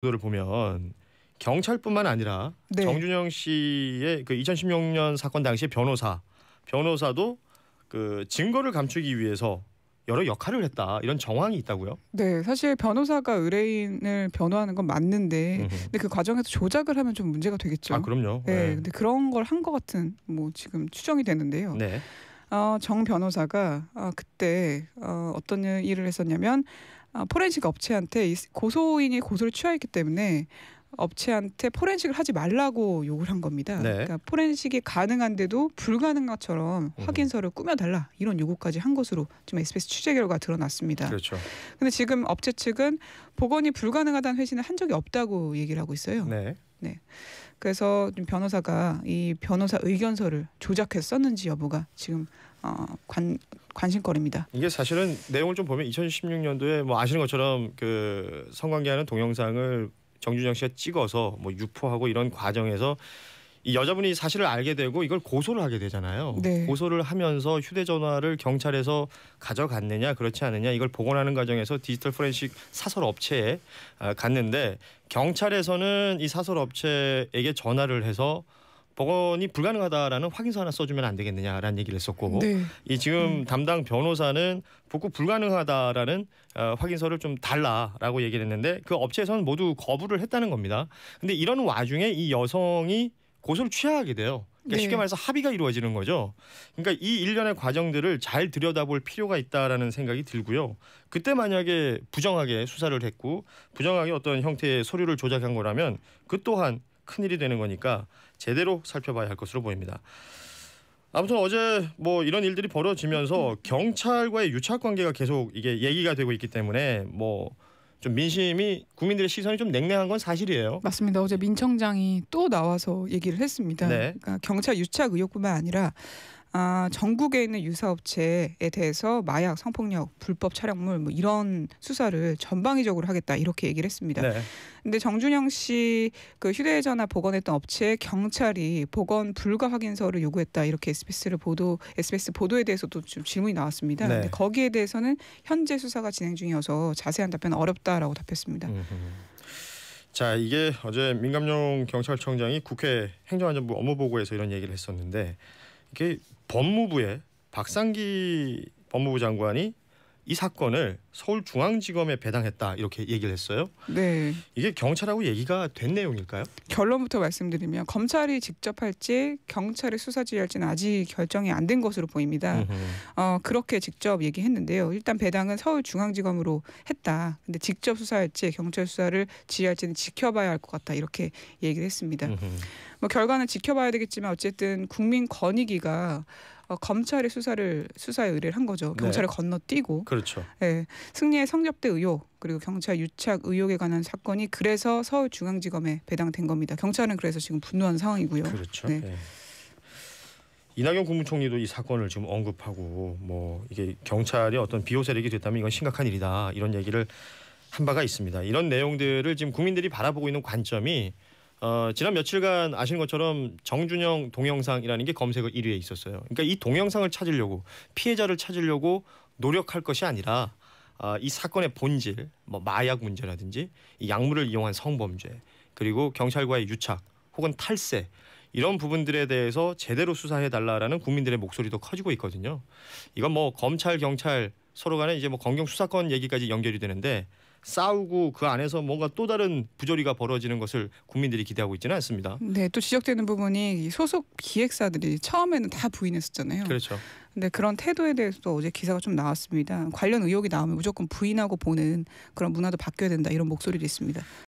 보도를 보면 경찰뿐만 아니라 네. 정준영 씨의 그 2016년 사건 당시 변호사 변호사도 그 증거를 감추기 위해서 여러 역할을 했다 이런 정황이 있다고요? 네, 사실 변호사가 의뢰인을 변호하는 건 맞는데, 근데 그 과정에서 조작을 하면 좀 문제가 되겠죠. 아 그럼요. 네, 네. 근데 그런 걸 한 것 같은 뭐 지금 추정이 되는데요. 네. 어, 정 변호사가 어, 그때 어, 어떤 일을 했었냐면 어, 포렌식 업체한테 고소인이 고소를 취하했기 때문에 업체한테 포렌식을 하지 말라고 요구를 한 겁니다. 네. 그러니까 포렌식이 가능한데도 불가능 한 것처럼 음. 확인서를 꾸며달라 이런 요구까지 한 것으로 지금 SBS 취재 결과 드러났습니다. 그렇죠. 근데 지금 업체 측은 복원이 불가능하다는 회신을 한 적이 없다고 얘기를 하고 있어요. 네. 네. 그래서 변호사가 이 변호사 의견서를 조작했었는지 여부가 지금 어, 관 관심거리입니다. 이게 사실은 내용을 좀 보면 2016년도에 뭐 아시는 것처럼 그 성관계하는 동영상을 정준영 씨가 찍어서 뭐 유포하고 이런 과정에서 이 여자분이 사실을 알게 되고 이걸 고소를 하게 되잖아요. 네. 고소를 하면서 휴대전화를 경찰에서 가져갔느냐 그렇지 않느냐 이걸 복원하는 과정에서 디지털 포렌식 사설 업체에 아, 갔는데 경찰에서는 이 사설 업체에게 전화를 해서 복원이 불가능하다라는 확인서 하나 써주면 안 되겠느냐라는 얘기를 했었고 네. 이 지금 음. 담당 변호사는 복구 불가능하다라는 어, 확인서를 좀 달라라고 얘기를 했는데 그 업체에서는 모두 거부를 했다는 겁니다. 근데 이런 와중에 이 여성이 고소를 취하게 돼요. 그러니까 네. 쉽게 말해서 합의가 이루어지는 거죠. 그러니까 이 일련의 과정들을 잘 들여다볼 필요가 있다라는 생각이 들고요. 그때 만약에 부정하게 수사를 했고 부정하게 어떤 형태의 서류를 조작한 거라면 그 또한 큰일이 되는 거니까 제대로 살펴봐야 할 것으로 보입니다. 아무튼 어제 뭐 이런 일들이 벌어지면서 음. 경찰과의 유착 관계가 계속 이게 얘기가 되고 있기 때문에 뭐좀 민심이 국민들의 시선이 좀 냉랭한 건 사실이에요. 맞습니다. 어제 민청장이 또 나와서 얘기를 했습니다. 네. 그러니까 경찰 유착 의혹뿐만 아니라 아, 전국에 있는 유사업체에 대해서 마약, 성폭력, 불법 촬영물 뭐 이런 수사를 전방위적으로 하겠다 이렇게 얘기를 했습니다. 네. 근데 정준영 씨 그 휴대전화 복원했던 업체 에 경찰이 복원 불가 확인서를 요구했다 이렇게 SBS를 보도 SBS 보도에 대해서도 좀 질문이 나왔습니다. 네. 근데 거기에 대해서는 현재 수사가 진행 중이어서 자세한 답변 어렵다라고 답했습니다. 음흠. 자 이게 어제 민감용 경찰청장이 국회 행정안전부 업무보고에서 이런 얘기를 했었는데 이게 법무부에 박상기 법무부 장관이 이 사건을 서울중앙지검에 배당했다 이렇게 얘기를 했어요. 네. 이게 경찰하고 얘기가 된 내용일까요? 결론부터 말씀드리면 검찰이 직접 할지 경찰이 수사 지휘할지는 아직 결정이 안 된 것으로 보입니다. 어, 그렇게 직접 얘기했는데요. 일단 배당은 서울중앙지검으로 했다. 근데 직접 수사할지 경찰 수사를 지휘할지는 지켜봐야 할 것 같다 이렇게 얘기를 했습니다. 뭐 결과는 지켜봐야 되겠지만 어쨌든 국민 권익위가 어, 검찰이 수사를 수사에 의뢰를 한 거죠. 경찰을 네. 건너뛰고. 그렇죠. 예, 승리의 성접대 의혹 그리고 경찰 유착 의혹에 관한 사건이 그래서 서울중앙지검에 배당된 겁니다. 경찰은 그래서 지금 분노한 상황이고요. 그렇죠. 네. 예. 이낙연 국무총리도 이 사건을 지금 언급하고 뭐 이게 경찰이 어떤 비호 세력이 됐다면 이건 심각한 일이다 이런 얘기를 한 바가 있습니다. 이런 내용들을 지금 국민들이 바라보고 있는 관점이 어, 지난 며칠간 아시는 것처럼 정준영 동영상이라는 게 검색어 1위에 있었어요. 그러니까 이 동영상을 찾으려고 피해자를 찾으려고 노력할 것이 아니라 어, 이 사건의 본질, 뭐 마약 문제라든지 이 약물을 이용한 성범죄 그리고 경찰과의 유착 혹은 탈세 이런 부분들에 대해서 제대로 수사해 달라라는 국민들의 목소리도 커지고 있거든요. 이건 뭐 검찰 경찰 서로 간에 이제 뭐 검경 수사권 얘기까지 연결이 되는데 싸우고 그 안에서 뭔가 또 다른 부조리가 벌어지는 것을 국민들이 기대하고 있지는 않습니다. 네, 또 지적되는 부분이 소속 기획사들이 처음에는 다 부인했었잖아요. 그렇죠. 근데 그런 태도에 대해서도 어제 기사가 좀 나왔습니다. 관련 의혹이 나오면 무조건 부인하고 보는 그런 문화도 바뀌어야 된다 이런 목소리도 있습니다.